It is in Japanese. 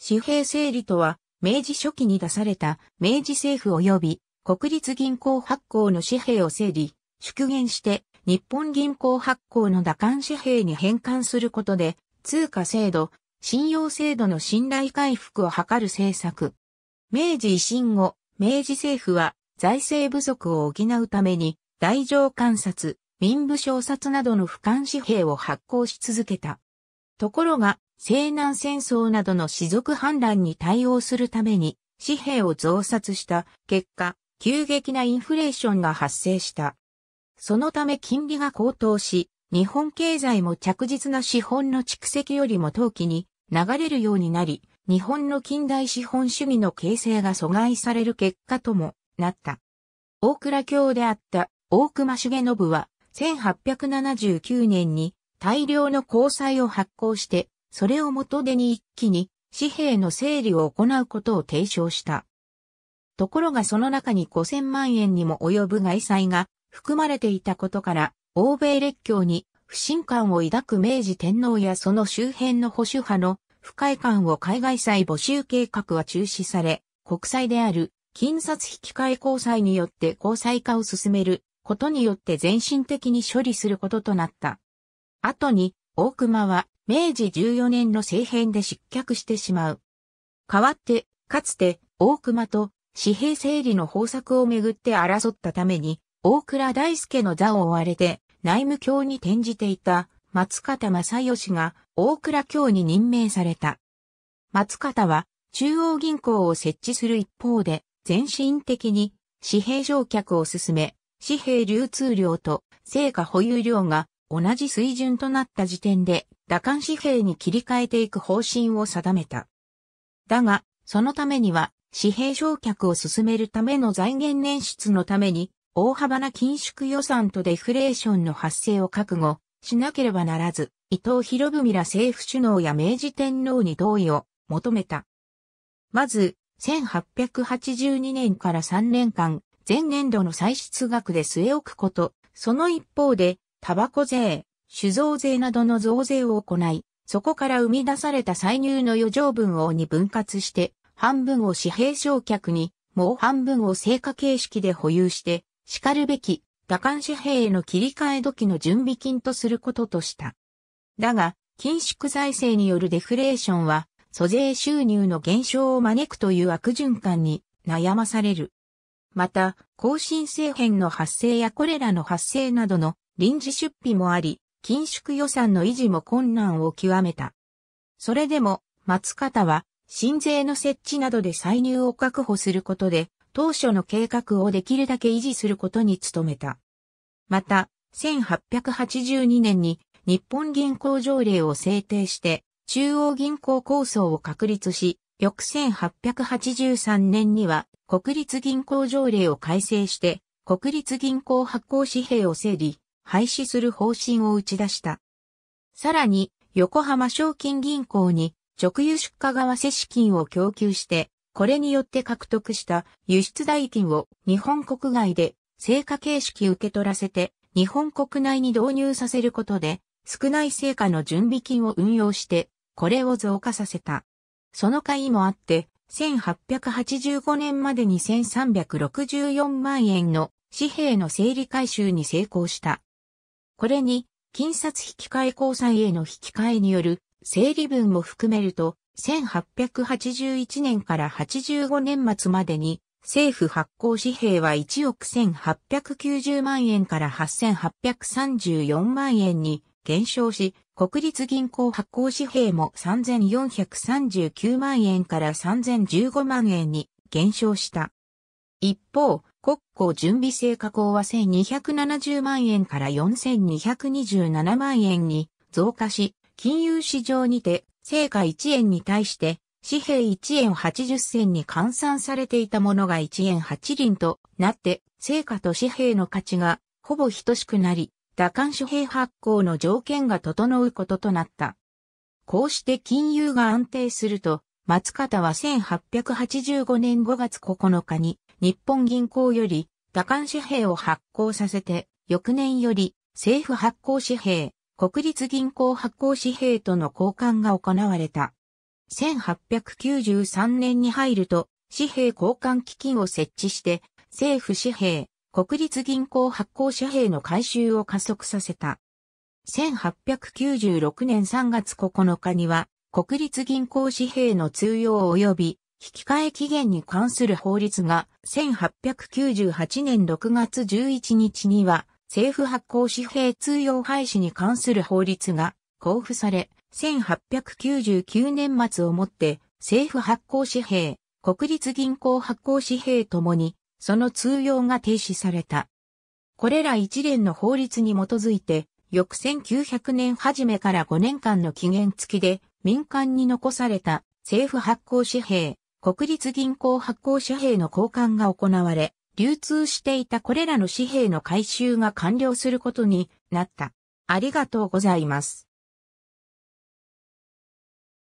紙幣整理とは、明治初期に出された明治政府及び国立銀行発行の紙幣を整理、縮減して日本銀行発行の打艦紙幣に変換することで、通貨制度、信用制度の信頼回復を図る政策。明治維新後、明治政府は財政不足を補うために、大乗観察、民部小札などの俯瞰紙幣を発行し続けた。ところが、西南戦争などの士族反乱に対応するために紙幣を増刷した結果、急激なインフレーションが発生した。そのため金利が高騰し、日本経済も着実な資本の蓄積よりも陶器に流れるようになり、日本の近代資本主義の形成が阻害される結果ともなった。大倉教であった大隈重信は1879年に大量の交際を発行してそれを元手に一気に紙幣の整理を行うことを提唱した。ところがその中に5000万円にも及ぶ外債が含まれていたことから、欧米列強に不信感を抱く明治天皇やその周辺の保守派の不快感を海外債募集計画は中止され、国債である金札引換交際によって交際化を進めることによって全身的に処理することとなった。後に、大熊は明治14年の政変で失脚してしまう。代わって、かつて、大熊と、紙幣整理の方策をめぐって争ったために、大倉大輔の座を追われて、内務卿に転じていた、松方正義が、大倉卿に任命された。松方は、中央銀行を設置する一方で、全身的に、紙幣乗客を進め、紙幣流通量と、成果保有量が同じ水準となった時点で、打艦紙幣に切り替えていく方針を定めた。だが、そのためには、紙幣焼却を進めるための財源捻出のために、大幅な緊縮予算とデフレーションの発生を覚悟しなければならず、伊藤博文ら政府首脳や明治天皇に同意を求めた。まず、1882年から3年間、前年度の歳出額で据え置くこと、その一方で、タバコ税、酒造税などの増税を行い、そこから生み出された歳入の余剰分をに分割して、半分を紙幣償却に、もう半分を成果形式で保有して、叱るべき、打艦紙幣への切り替え時の準備金とすることとした。だが、緊縮財政によるデフレーションは、租税収入の減少を招くという悪循環に悩まされる。また、更新政変の発生やコレラの発生などの臨時出費もあり、緊縮予算の維持も困難を極めた。それでも、松方は、新税の設置などで歳入を確保することで、当初の計画をできるだけ維持することに努めた。また、1882年に日本銀行条例を制定して、中央銀行構想を確立し、翌1883年には国立銀行条例を改正して、国立銀行発行紙幣を整理、廃止する方針を打ち出した。さらに、横浜賞金銀行に直輸出荷側接資金を供給して、これによって獲得した輸出代金を日本国外で成果形式受け取らせて日本国内に導入させることで少ない成果の準備金を運用してこれを増加させた。その会もあって1885年までに1364万円の紙幣の整理回収に成功した。これに、金札引き換え交際への引き換えによる整理分も含めると、1881年から85年末までに、政府発行紙幣は1億1890万円から8834万円に減少し、国立銀行発行紙幣も3439万円から3015万円に減少した。一方、国庫準備成加工は1270万円から4227万円に増加し、金融市場にて、成果1円に対して、紙幣1円80銭に換算されていたものが1円8輪となって、成果と紙幣の価値がほぼ等しくなり、打艦紙幣発行の条件が整うこととなった。こうして金融が安定すると、松方は1885年5月9日に日本銀行より多管紙幣を発行させて、翌年より政府発行紙幣、国立銀行発行紙幣との交換が行われた。1893年に入ると、紙幣交換基金を設置して、政府紙幣、国立銀行発行紙幣の回収を加速させた。1896年3月9日には、国立銀行紙幣の通用及び引き換え期限に関する法律が1898年6月11日には政府発行紙幣通用廃止に関する法律が交付され、1899年末をもって政府発行紙幣、国立銀行発行紙幣ともにその通用が停止された。これら一連の法律に基づいて、翌1900年初めから5年間の期限付きで民間に残された政府発行紙幣、国立銀行発行紙幣の交換が行われ、流通していたこれらの紙幣の回収が完了することになった。ありがとうございます。